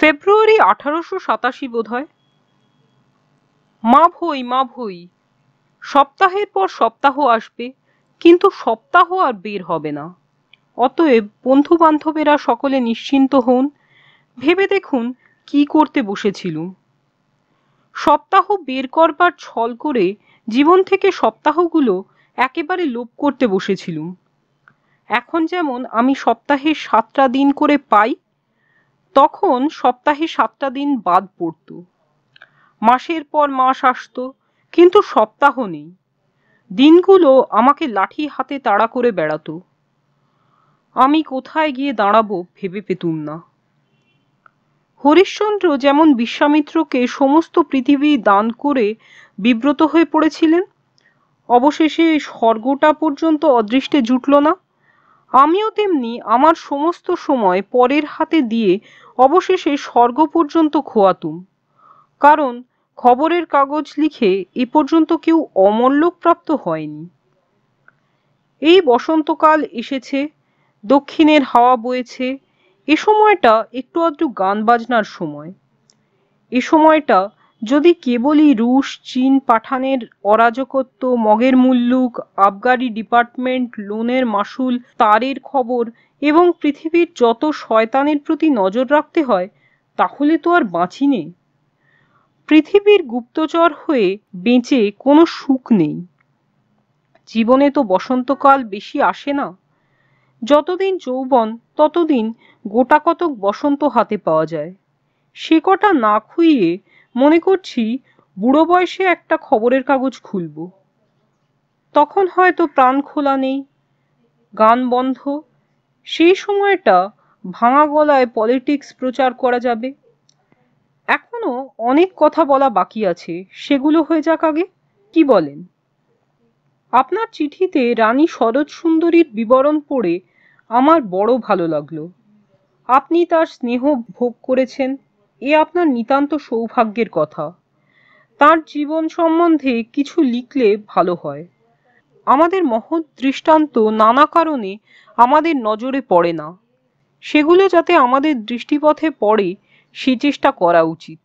ফেব্রুয়ারি আঠারোশো সাতাশি বোধ হয় মা ভই মা ভই সপ্তাহের পর সপ্তাহ আসবে কিন্তু সপ্তাহ আর বের হবে না অতএব বন্ধু বান্ধবেরা সকলে নিশ্চিন্ত হন ভেবে দেখুন কি করতে বসেছিলুম সপ্তাহ বের করবার ছল করে জীবন থেকে সপ্তাহগুলো একেবারে লোপ করতে বসেছিলুম এখন যেমন আমি সপ্তাহে সাতটা দিন করে পাই তখন সপ্তাহে সাতটা দিন বাদ পড়ত মাসের পর মাস আসত কিন্তু সপ্তাহ নেই দিনগুলো আমাকে লাঠি হাতে তাড়া করে বেড়াতো আমি কোথায় গিয়ে দাঁড়াবো ভেবে পেতুম না হরিশ্চন্দ্র যেমন বিশ্বামিত্রকে সমস্ত পৃথিবী দান করে বিব্রত হয়ে পড়েছিলেন অবশেষে স্বর্গটা পর্যন্ত অদৃষ্টে জুটল না আমিও তেমনি আমার সমস্ত সময় পরের হাতে দিয়ে অবশেষে স্বর্গ পর্যন্ত খোয়াতুম কারণ খবরের কাগজ লিখে এ পর্যন্ত কেউ অমল্যপ্রাপ্ত হয়নি এই বসন্তকাল এসেছে দক্ষিণের হাওয়া বয়েছে এ সময়টা একটু আধটু গান বাজনার সময় এ সময়টা যদি কেবলই রুশ চীন পাঠানের অরাজকত্ব মগের মুল্লুক আবগারি ডিপার্টমেন্ট লোনের মাসুল তারের খবর এবং পৃথিবীর যত শয়তানের প্রতি নজর রাখতে হয় তাহলে তো আর বাঁচি নেই পৃথিবীর গুপ্তচর হয়ে বেঁচে কোনো সুখ নেই জীবনে তো বসন্তকাল বেশি আসে না যতদিন যৌবন ততদিন গোটাকতক বসন্ত হাতে পাওয়া যায় সে কটা না খুইয়ে মনে করছি বুড়ো বয়সে একটা খবরের কাগজ খুলব তখন হয়তো প্রাণ খোলা নেই গান বন্ধ সেই সময়টা ভাঙা গলায় পলিটিক্স প্রচার করা যাবে এখনো অনেক কথা বলা বাকি আছে সেগুলো হয়ে যাক আগে কি বলেন আপনার চিঠিতে রানী শরৎ সুন্দরীর বিবরণ পড়ে আমার বড় ভালো লাগলো আপনি তার স্নেহ ভোগ করেছেন এ আপনার নিতান্ত সৌভাগ্যের কথা তার জীবন সম্বন্ধে কিছু লিখলে ভালো হয় আমাদের মহৎ দৃষ্টান্ত নানা কারণে আমাদের নজরে পড়ে না সেগুলো যাতে আমাদের দৃষ্টিপথে পড়ে সে চেষ্টা করা উচিত